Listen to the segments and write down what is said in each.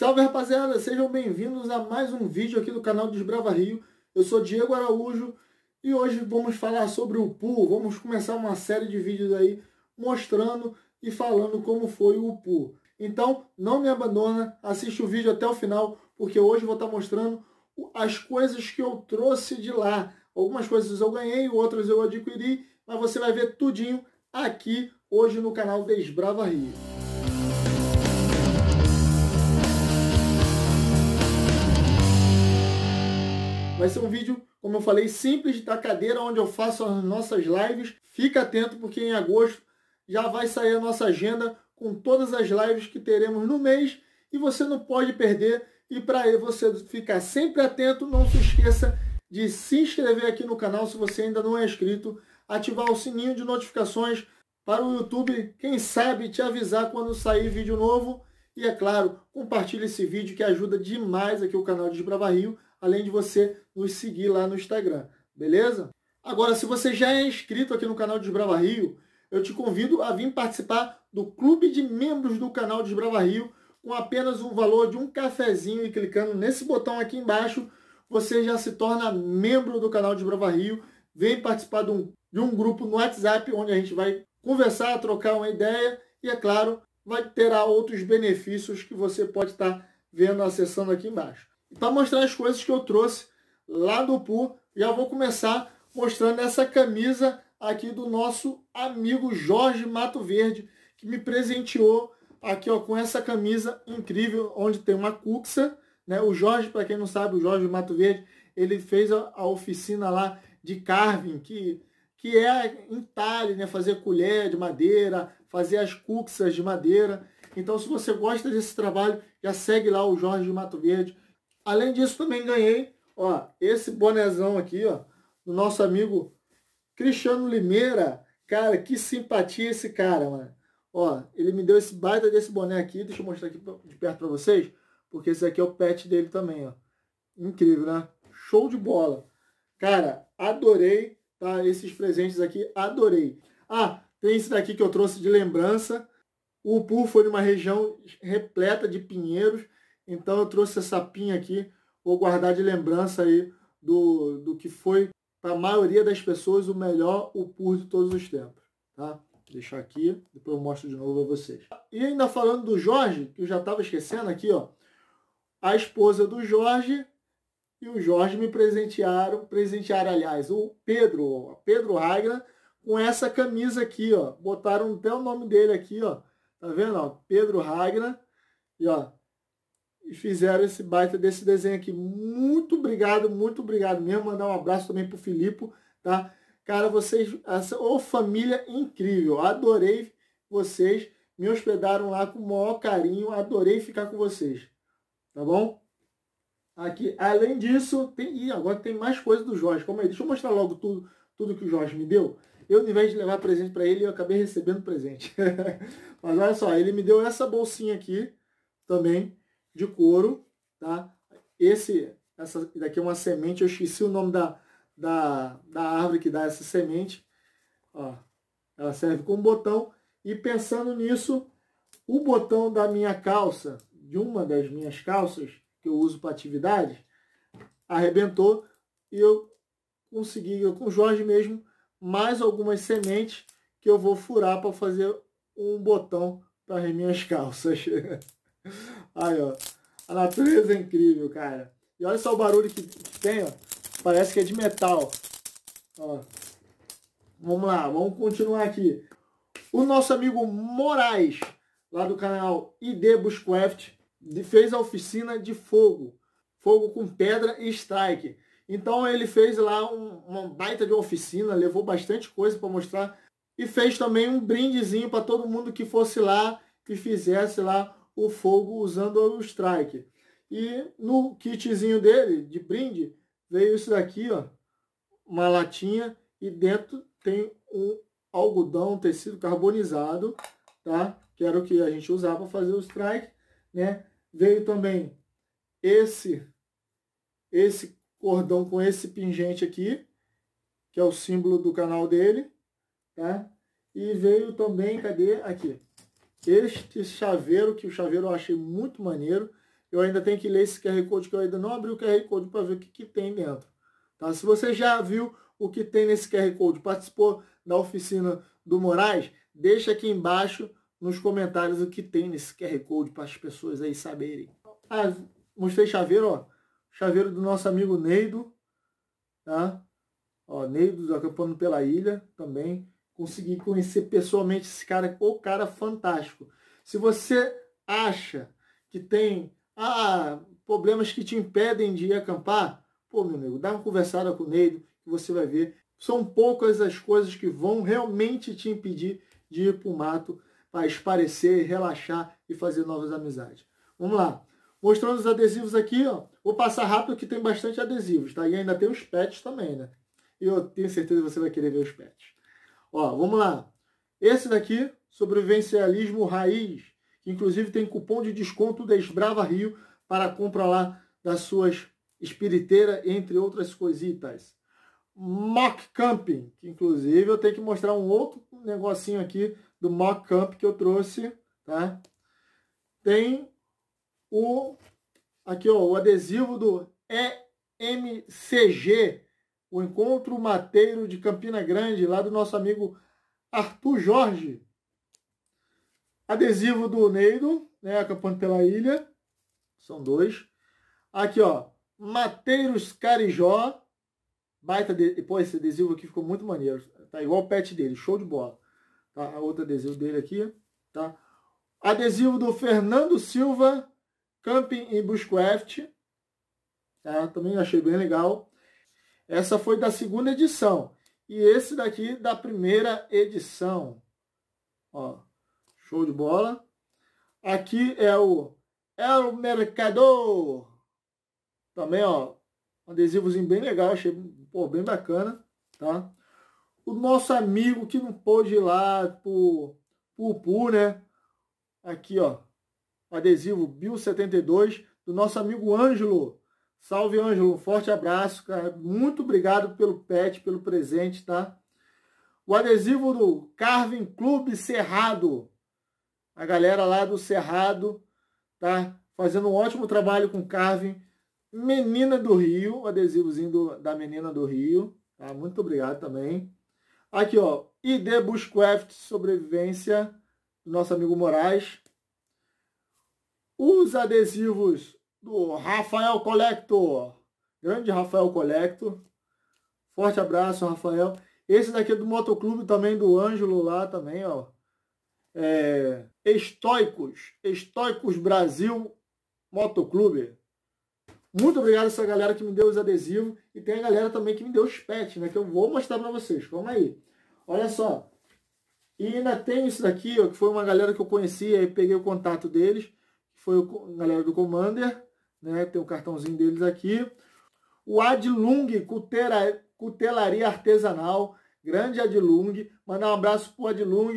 Salve rapaziada, sejam bem-vindos a mais um vídeo aqui do canal Desbrava Rio. Eu sou Diego Araújo e hoje vamos falar sobre o pool. Vamos começar uma série de vídeos aí mostrando e falando como foi o pool. Então não me abandona, assiste o vídeo até o final, porque hoje vou estar mostrando as coisas que eu trouxe de lá. Algumas coisas eu ganhei, outras eu adquiri, mas você vai ver tudinho aqui hoje no canal Desbrava Rio. Vai ser um vídeo, como eu falei, simples da cadeira onde eu faço as nossas lives. Fica atento porque em agosto já vai sair a nossa agenda com todas as lives que teremos no mês e você não pode perder. E para você ficar sempre atento, não se esqueça de se inscrever aqui no canal se você ainda não é inscrito, ativar o sininho de notificações para o YouTube, quem sabe, te avisar quando sair vídeo novo. E é claro, compartilhe esse vídeo que ajuda demais aqui o canal de Brava Rio além de você nos seguir lá no Instagram, beleza? Agora, se você já é inscrito aqui no canal Desbrava Rio, eu te convido a vir participar do clube de membros do canal Desbrava Rio com apenas o valor de um cafezinho e clicando nesse botão aqui embaixo, você já se torna membro do canal Desbrava Rio. Vem participar de um, de um grupo no WhatsApp onde a gente vai conversar, trocar uma ideia e, é claro, vai ter outros benefícios que você pode estar vendo, acessando aqui embaixo para tá mostrar as coisas que eu trouxe lá do pool. Já vou começar mostrando essa camisa aqui do nosso amigo Jorge Mato Verde, que me presenteou aqui ó, com essa camisa incrível, onde tem uma cuxa. Né? O Jorge, para quem não sabe, o Jorge Mato Verde, ele fez a, a oficina lá de carving, que, que é entalhe, né? fazer colher de madeira, fazer as cuxas de madeira. Então, se você gosta desse trabalho, já segue lá o Jorge Mato Verde, Além disso, também ganhei, ó, esse bonezão aqui, ó, do nosso amigo Cristiano Limeira. Cara, que simpatia esse cara, mano. Ó, ele me deu esse baita desse boné aqui. Deixa eu mostrar aqui de perto pra vocês. Porque esse aqui é o pet dele também, ó. Incrível, né? Show de bola. Cara, adorei, tá? Esses presentes aqui, adorei. Ah, tem esse daqui que eu trouxe de lembrança. O Upur foi numa região repleta de pinheiros. Então eu trouxe essa pinha aqui, vou guardar de lembrança aí do, do que foi, para a maioria das pessoas, o melhor Upur de todos os tempos. Tá? Vou deixar aqui, depois eu mostro de novo a vocês. E ainda falando do Jorge, que eu já estava esquecendo aqui, ó. A esposa do Jorge e o Jorge me presentearam, presentearam, aliás, o Pedro, o Pedro Ragnar, com essa camisa aqui, ó. Botaram até o nome dele aqui, ó. Tá vendo, ó? Pedro Ragnar. E, ó, e fizeram esse baita desse desenho aqui. Muito obrigado, muito obrigado mesmo. Mandar um abraço também pro Filipe, tá? Cara, vocês, essa ou família incrível. Adorei vocês. Me hospedaram lá com o maior carinho. Adorei ficar com vocês. Tá bom? Aqui, além disso, tem, e agora tem mais coisa do Jorge. como é deixa eu mostrar logo tudo, tudo que o Jorge me deu. Eu, ao invés de levar presente para ele, eu acabei recebendo presente. Mas olha só, ele me deu essa bolsinha aqui também de couro, tá? Esse, essa daqui é uma semente, eu esqueci o nome da, da, da árvore que dá essa semente. Ó, ela serve como botão. E pensando nisso, o botão da minha calça, de uma das minhas calças, que eu uso para atividade, arrebentou e eu consegui, eu com o Jorge mesmo, mais algumas sementes que eu vou furar para fazer um botão para as minhas calças. Aí, ó. A natureza é incrível, cara. E olha só o barulho que, que tem, ó. Parece que é de metal. Ó. Vamos lá, vamos continuar aqui. O nosso amigo Moraes, lá do canal ID Bushcraft, fez a oficina de fogo. Fogo com pedra e strike. Então ele fez lá um, uma baita de uma oficina, levou bastante coisa para mostrar. E fez também um brindezinho para todo mundo que fosse lá e fizesse lá o fogo usando o strike. E no kitzinho dele, de brinde, veio isso daqui, ó, uma latinha e dentro tem um algodão, um tecido carbonizado, tá? Que era o que a gente usava para fazer o strike, né? Veio também esse esse cordão com esse pingente aqui, que é o símbolo do canal dele, tá? E veio também, cadê? Aqui este chaveiro, que o chaveiro eu achei muito maneiro. Eu ainda tenho que ler esse QR Code, que eu ainda não abri o QR Code para ver o que, que tem dentro. Tá? Se você já viu o que tem nesse QR Code, participou da oficina do Moraes, deixa aqui embaixo nos comentários o que tem nesse QR Code para as pessoas aí saberem. Ah, mostrei chaveiro, ó. Chaveiro do nosso amigo Neido, tá? Ó, Neido acampando pela ilha também conseguir conhecer pessoalmente esse cara, o cara fantástico. Se você acha que tem ah, problemas que te impedem de ir acampar, pô, meu amigo, dá uma conversada com o Neido que você vai ver. São poucas as coisas que vão realmente te impedir de ir para o mato para esparecer, relaxar e fazer novas amizades. Vamos lá. Mostrando os adesivos aqui, ó. Vou passar rápido que tem bastante adesivos, tá? E ainda tem os pets também, né? E eu tenho certeza que você vai querer ver os pets. Ó, vamos lá. Esse daqui, sobrevivencialismo raiz, que inclusive tem cupom de desconto da Esbrava Rio para compra lá das suas espiriteiras, entre outras coisitas. Mock Camping, que inclusive eu tenho que mostrar um outro negocinho aqui do Mock Camp que eu trouxe, tá? Tem o aqui ó, o adesivo do EMCG o encontro mateiro de Campina Grande, lá do nosso amigo Arthur Jorge. Adesivo do Neido, né, acampando pela ilha. São dois. Aqui, ó, Mateiros Carijó. Baita de... Pô, esse adesivo aqui ficou muito maneiro. Tá igual o pet dele, show de bola. Tá, outro adesivo dele aqui, tá? Adesivo do Fernando Silva, Camping e Bushcraft. Tá? Também achei bem legal. Essa foi da segunda edição. E esse daqui da primeira edição. Ó, show de bola. Aqui é o El Mercador. Também, ó, um adesivozinho bem legal, achei pô, bem bacana, tá? O nosso amigo que não pôde ir lá pro Pupu, né? Aqui, ó, adesivo Bio 72 do nosso amigo Ângelo, Salve, Anjo. forte abraço, cara. Muito obrigado pelo pet, pelo presente, tá? O adesivo do Carvin Clube Cerrado. A galera lá do Cerrado, tá? Fazendo um ótimo trabalho com Carvin. Menina do Rio, adesivozinho do, da Menina do Rio. Tá? Muito obrigado também. Aqui, ó. ID Bushcraft Sobrevivência, do nosso amigo Moraes. Os adesivos do Rafael Colector. Grande Rafael Colector. Forte abraço, Rafael. Esse daqui é do Motoclube também, do Ângelo lá também, ó. É, Estoicos, Estoicos Brasil Motoclube. Muito obrigado a essa galera que me deu os adesivos e tem a galera também que me deu os pets, né? Que eu vou mostrar para vocês. Calma aí. Olha só. E ainda tem isso daqui, ó, que foi uma galera que eu conhecia e peguei o contato deles. foi a galera do Commander né? Tem o um cartãozinho deles aqui. O Adlung Cutelaria Artesanal, grande Adlung. Mandar um abraço pro Adlung,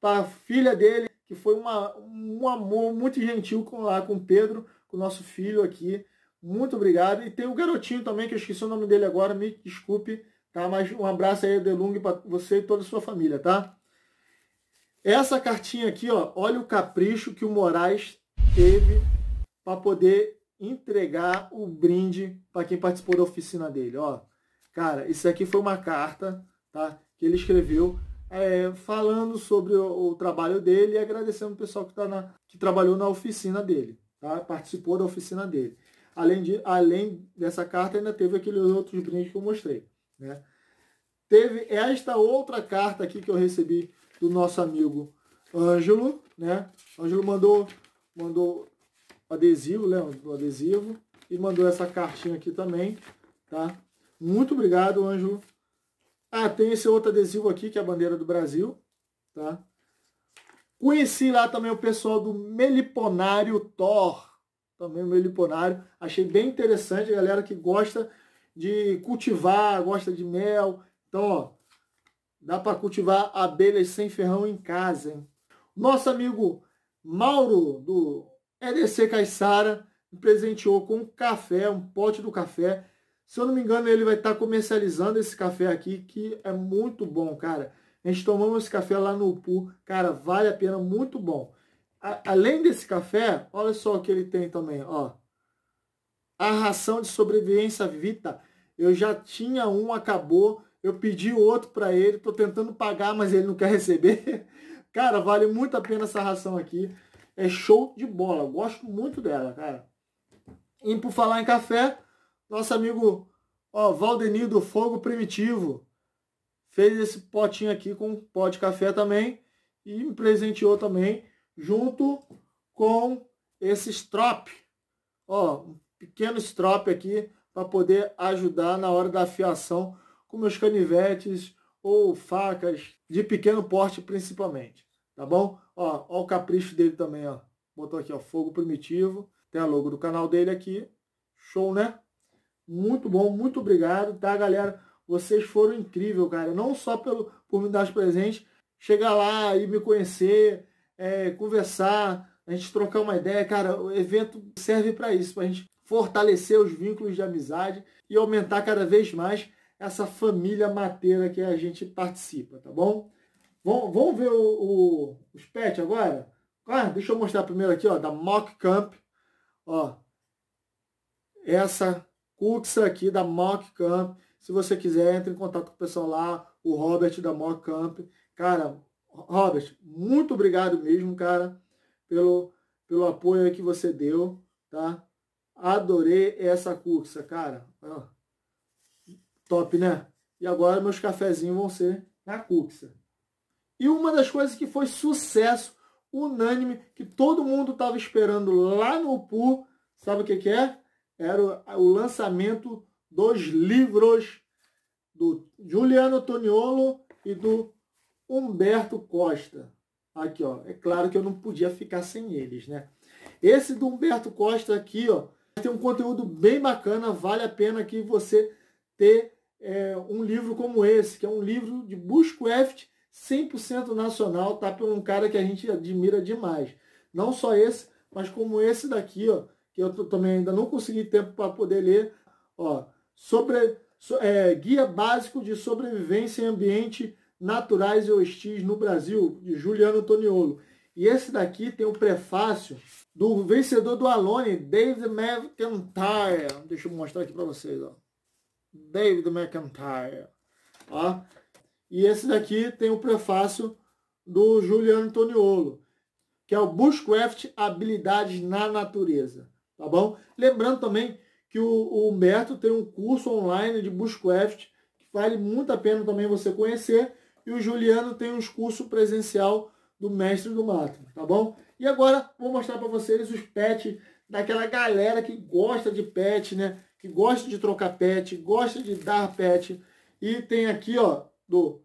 pra filha dele, que foi uma, um amor muito gentil com lá com o Pedro, com o nosso filho aqui. Muito obrigado. E tem o garotinho também, que eu esqueci o nome dele agora, me desculpe, tá? Mas um abraço aí, Adilung para você e toda a sua família, tá? Essa cartinha aqui, ó, olha o capricho que o Moraes teve para poder entregar o brinde para quem participou da oficina dele. Ó, cara, isso aqui foi uma carta, tá? Que ele escreveu é, falando sobre o, o, trabalho dele e agradecendo o pessoal que, tá na, que trabalhou na oficina dele, tá? Participou da oficina dele. Além, de, além dessa carta, ainda teve aqueles outros brindes que eu mostrei, né? Teve esta outra carta aqui que eu recebi do nosso amigo Ângelo, né? Ângelo mandou mandou adesivo, lembra né, do adesivo. E mandou essa cartinha aqui também, tá? Muito obrigado, Ângelo. Ah, tem esse outro adesivo aqui, que é a bandeira do Brasil, tá? Conheci lá também o pessoal do Meliponário Thor, também meliponário. Achei bem interessante a galera que gosta de cultivar, gosta de mel. Então, ó, dá para cultivar abelhas sem ferrão em casa, hein? Nosso amigo Mauro do EDC é Caixara me presenteou com um café, um pote do café. Se eu não me engano, ele vai estar tá comercializando esse café aqui, que é muito bom, cara. A gente tomamos esse café lá no Upu, cara, vale a pena, muito bom. A, além desse café, olha só o que ele tem também, ó. A ração de sobrevivência Vita. Eu já tinha um, acabou. Eu pedi outro para ele, tô tentando pagar, mas ele não quer receber. Cara, vale muito a pena essa ração aqui é show de bola. Eu gosto muito dela, cara. E por falar em café, nosso amigo ó, Valdenir do Fogo Primitivo fez esse potinho aqui com pó de café também e me presenteou também junto com esse strop. Ó, um pequeno strop aqui para poder ajudar na hora da afiação com meus canivetes ou facas de pequeno porte principalmente. Tá bom? Ó, ó o capricho dele também, ó. Botou aqui, ó, fogo primitivo. Tem a logo do canal dele aqui. Show, né? Muito bom, muito obrigado, tá, galera? Vocês foram incrível, cara. Não só pelo, por me dar os presentes, chegar lá e me conhecer, é, conversar, a gente trocar uma ideia, cara. O evento serve para isso, para a gente fortalecer os vínculos de amizade e aumentar cada vez mais essa família mateira que a gente participa, tá bom? Vamos, vamos ver o, o, os pets agora? Ah, deixa eu mostrar primeiro aqui, ó, da Mock Camp. Ó, essa Cuxa aqui da Mock Camp. Se você quiser, entre em contato com o pessoal lá, o Robert da Mock Camp. Cara, Robert, muito obrigado mesmo, cara, pelo, pelo apoio que você deu, tá? Adorei essa Cuxa, cara. Ó, top, né? E agora meus cafezinhos vão ser na Cuxa. E uma das coisas que foi sucesso unânime, que todo mundo estava esperando lá no PU, sabe o que, que é? Era o, o lançamento dos livros do Juliano Toniolo e do Humberto Costa. Aqui, ó. É claro que eu não podia ficar sem eles, né? Esse do Humberto Costa aqui, ó, tem um conteúdo bem bacana, vale a pena que você ter é, um livro como esse, que é um livro de Bushcraft 100% nacional, tá por um cara que a gente admira demais. Não só esse, mas como esse daqui, ó, que eu também ainda não consegui tempo para poder ler, ó, sobre so, é, guia básico de sobrevivência em ambiente naturais e hostis no Brasil, de Juliano Toniolo. E esse daqui tem o um prefácio do vencedor do Alone, David McIntyre. Deixa eu mostrar aqui para vocês, ó. David McIntyre. Ó, e esse daqui tem o um prefácio do Juliano Antoniolo, que é o Bushcraft Habilidades na Natureza. Tá bom? Lembrando também que o, o Humberto tem um curso online de Bushcraft que vale muito a pena também você conhecer. E o Juliano tem um curso presencial do Mestre do Mato, tá bom? E agora vou mostrar para vocês os pets daquela galera que gosta de pet, né? Que gosta de trocar pet, gosta de dar pet. E tem aqui, ó, do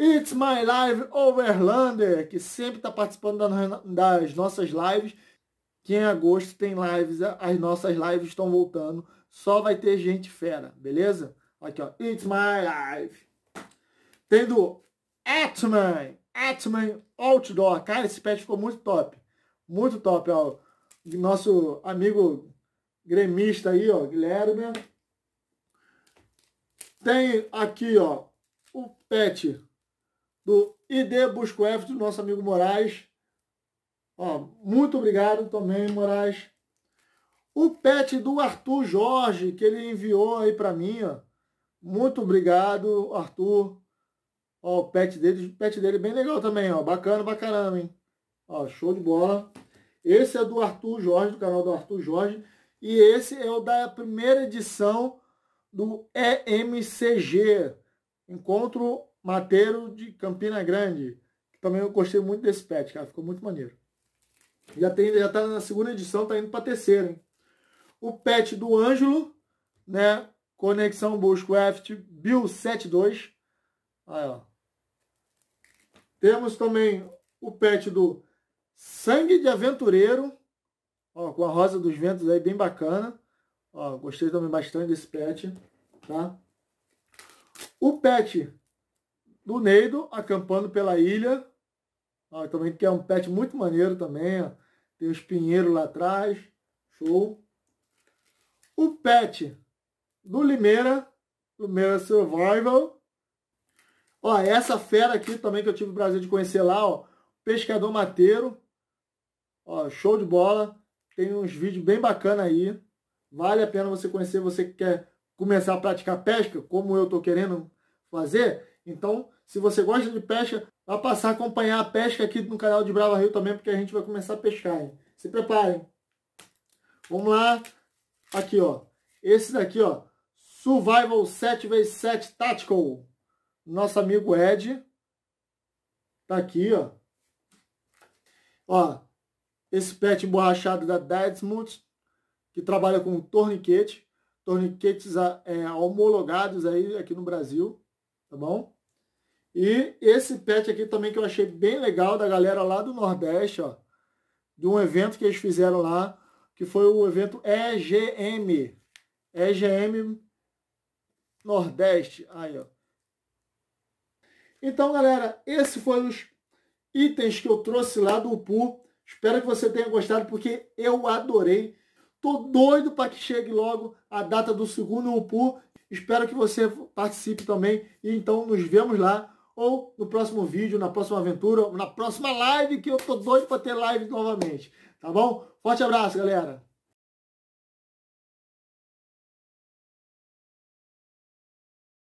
It's My Live Overlander, que sempre está participando das nossas lives. Que em agosto tem lives, as nossas lives estão voltando. Só vai ter gente fera, beleza? Aqui, ó. It's My Live. Tem do Atman. Atman Outdoor. Cara, esse pet ficou muito top. Muito top, ó. Nosso amigo gremista aí, ó, Guilherme. Tem aqui, ó, o pet do ID Busco F, do nosso amigo Moraes. Ó, muito obrigado também, Moraes. O pet do Arthur Jorge, que ele enviou aí para mim, ó. Muito obrigado, Arthur. Ó, o pet dele, o pet dele é bem legal também, ó. Bacana pra caramba, hein? Ó, show de bola. Esse é do Arthur Jorge, do canal do Arthur Jorge. E esse é o da primeira edição do EMCG, Encontro Mateiro de Campina Grande. Que também eu gostei muito desse pet, cara. Ficou muito maneiro. Já, tem, já tá na segunda edição, tá indo pra terceira, hein? O pet do Ângelo, né? Conexão Bushcraft Bill 72. Aí, ó. Temos também o pet do Sangue de Aventureiro. Ó, com a Rosa dos Ventos aí, bem bacana. Ó, gostei também bastante desse pet, tá? O pet do Neido, acampando pela ilha. ó também que é um pet muito maneiro também. Ó. Tem os pinheiros lá atrás. Show. O pet do Limeira, Limeira Survival. Ó, essa fera aqui também que eu tive o prazer de conhecer lá, ó. Pescador Mateiro. Ó, show de bola. Tem uns vídeos bem bacana aí. Vale a pena você conhecer, você que quer começar a praticar pesca, como eu tô querendo fazer. Então, se você gosta de pesca, vá passar a acompanhar a pesca aqui no canal de Brava Rio também, porque a gente vai começar a pescar. Hein? Se preparem. Vamos lá. Aqui, ó. Esse daqui, ó. Survival 7x7 Tactical. Nosso amigo Ed. Tá aqui, ó. Ó. Esse pet emborrachado da Dedsmuth, que trabalha com torniquete. Torniquetes é, homologados aí aqui no Brasil, tá bom? E esse pet aqui também que eu achei bem legal da galera lá do Nordeste, ó, de um evento que eles fizeram lá, que foi o evento EGM, EGM Nordeste, aí ó. Então, galera, esse foi os itens que eu trouxe lá do Upu. Espero que você tenha gostado, porque eu adorei. Tô doido para que chegue logo a data do segundo Upu. Espero que você participe também. E então nos vemos lá ou no próximo vídeo, na próxima aventura, na próxima live, que eu tô doido para ter live novamente. Tá bom? Forte abraço, galera!